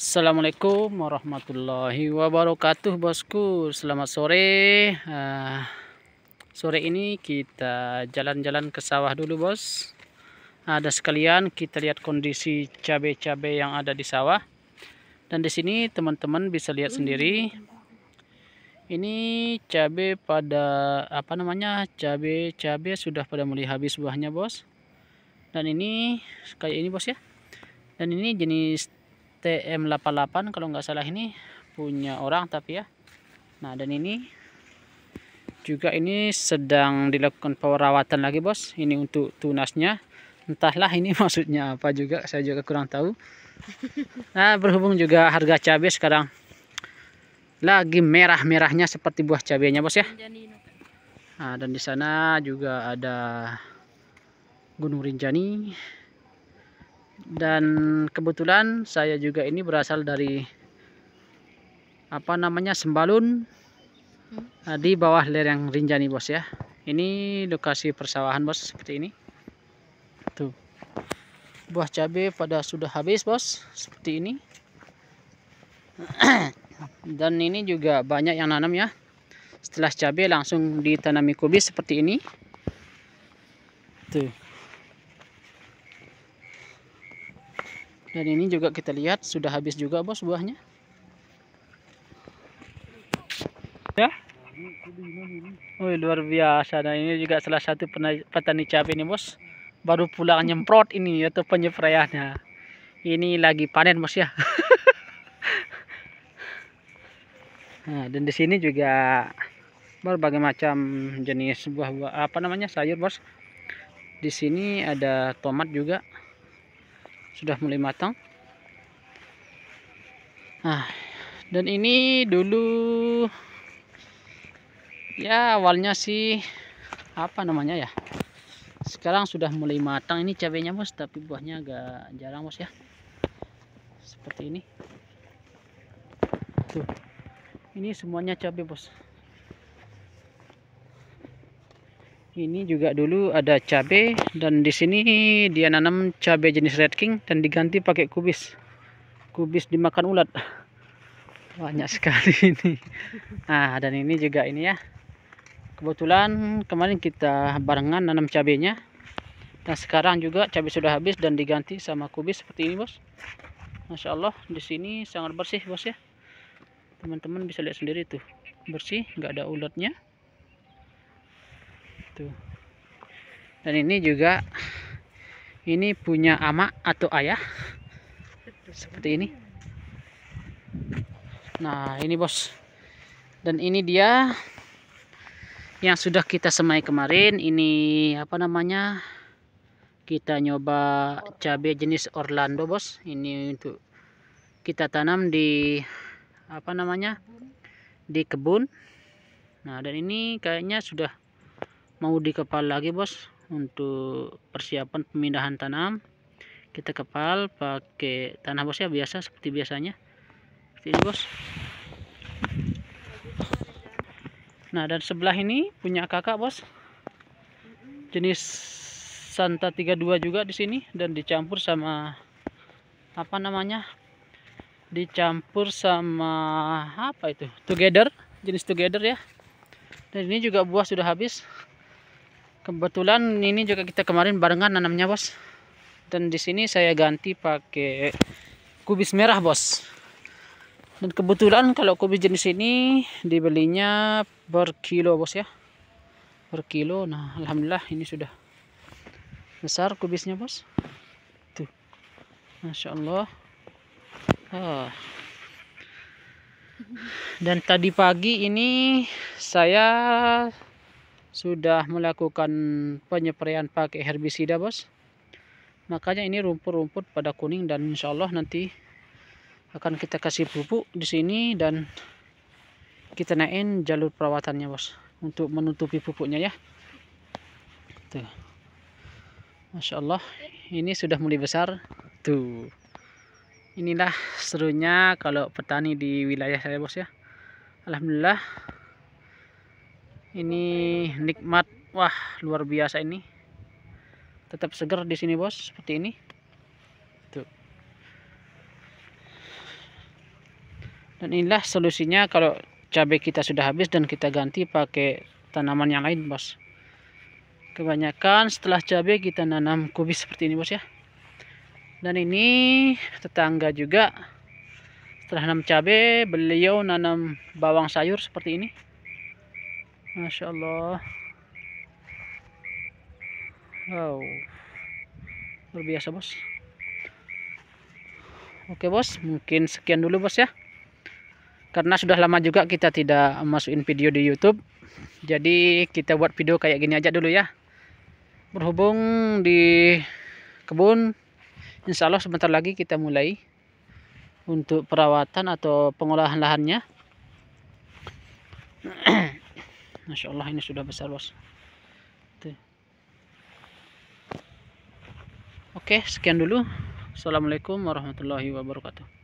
Assalamualaikum warahmatullahi wabarakatuh bosku Selamat sore uh, Sore ini kita jalan-jalan ke sawah dulu bos Ada sekalian kita lihat kondisi cabai-cabai yang ada di sawah Dan di sini teman-teman bisa lihat sendiri Ini cabai pada apa namanya Cabai-cabai sudah pada mulai habis buahnya bos Dan ini kayak ini bos ya Dan ini jenis TM88 kalau nggak salah ini punya orang tapi ya nah dan ini juga ini sedang dilakukan perawatan lagi bos ini untuk tunasnya entahlah ini maksudnya apa juga saya juga kurang tahu nah berhubung juga harga cabai sekarang lagi merah-merahnya seperti buah cabainya bos ya nah dan di sana juga ada gunung rinjani dan kebetulan saya juga ini berasal dari apa namanya Sembalun hmm. Eh, di bawah lereng Rinjani bos ya ini lokasi persawahan bos seperti ini tuh buah cabai pada sudah habis bos seperti ini dan ini juga banyak yang nanam ya setelah cabai langsung ditanami kubis seperti ini tuh dan ini juga kita lihat sudah habis juga bos buahnya ya Oh luar biasa dan ini juga salah satu petani cabai ini bos baru pulang nyemprot ini atau ya, penyepreannya ini lagi panen bos ya nah, dan di sini juga berbagai macam jenis buah-buah apa namanya sayur bos di sini ada tomat juga sudah mulai matang nah dan ini dulu ya awalnya sih apa namanya ya sekarang sudah mulai matang ini cabenya bos tapi buahnya agak jarang bos ya seperti ini tuh ini semuanya cabe bos ini juga dulu ada cabai dan di sini dia nanam cabai jenis red king dan diganti pakai kubis kubis dimakan ulat banyak sekali ini nah dan ini juga ini ya kebetulan kemarin kita barengan nanam cabenya dan sekarang juga cabai sudah habis dan diganti sama kubis seperti ini bos Masya Allah di sini sangat bersih bos ya teman-teman bisa lihat sendiri tuh bersih nggak ada ulatnya gitu dan ini juga ini punya ama atau ayah seperti ini nah ini bos dan ini dia yang sudah kita semai kemarin ini apa namanya kita nyoba cabai jenis Orlando bos ini untuk kita tanam di apa namanya di kebun nah dan ini kayaknya sudah mau dikepal lagi bos untuk persiapan pemindahan tanam kita kepal pakai tanah bos ya biasa seperti biasanya seperti ini bos nah dan sebelah ini punya kakak bos jenis Santa 32 juga di sini dan dicampur sama apa namanya dicampur sama apa itu together jenis together ya dan ini juga buah sudah habis kebetulan ini juga kita kemarin barengan nanamnya bos dan di sini saya ganti pakai kubis merah bos dan kebetulan kalau kubis jenis ini dibelinya per kilo bos ya per kilo nah alhamdulillah ini sudah besar kubisnya bos tuh masya Allah ah. dan tadi pagi ini saya sudah melakukan penyeprian pakai herbisida bos makanya ini rumput-rumput pada kuning dan insya Allah nanti akan kita kasih pupuk di sini dan kita naikin jalur perawatannya bos untuk menutupi pupuknya ya tuh Masya Allah ini sudah mulai besar tuh inilah serunya kalau petani di wilayah saya bos ya Alhamdulillah ini nikmat wah luar biasa ini tetap segar di sini bos seperti ini tuh dan inilah solusinya kalau cabai kita sudah habis dan kita ganti pakai tanaman yang lain bos kebanyakan setelah cabai kita nanam kubis seperti ini bos ya dan ini tetangga juga setelah nanam cabai beliau nanam bawang sayur seperti ini Masya Allah Wow Luar biasa bos Oke bos mungkin sekian dulu bos ya Karena sudah lama juga kita tidak masukin video di Youtube Jadi kita buat video kayak gini aja dulu ya Berhubung di kebun Insya Allah sebentar lagi kita mulai Untuk perawatan atau pengolahan lahannya Masya Allah ini sudah besar bos Tuh. oke sekian dulu Assalamualaikum warahmatullahi wabarakatuh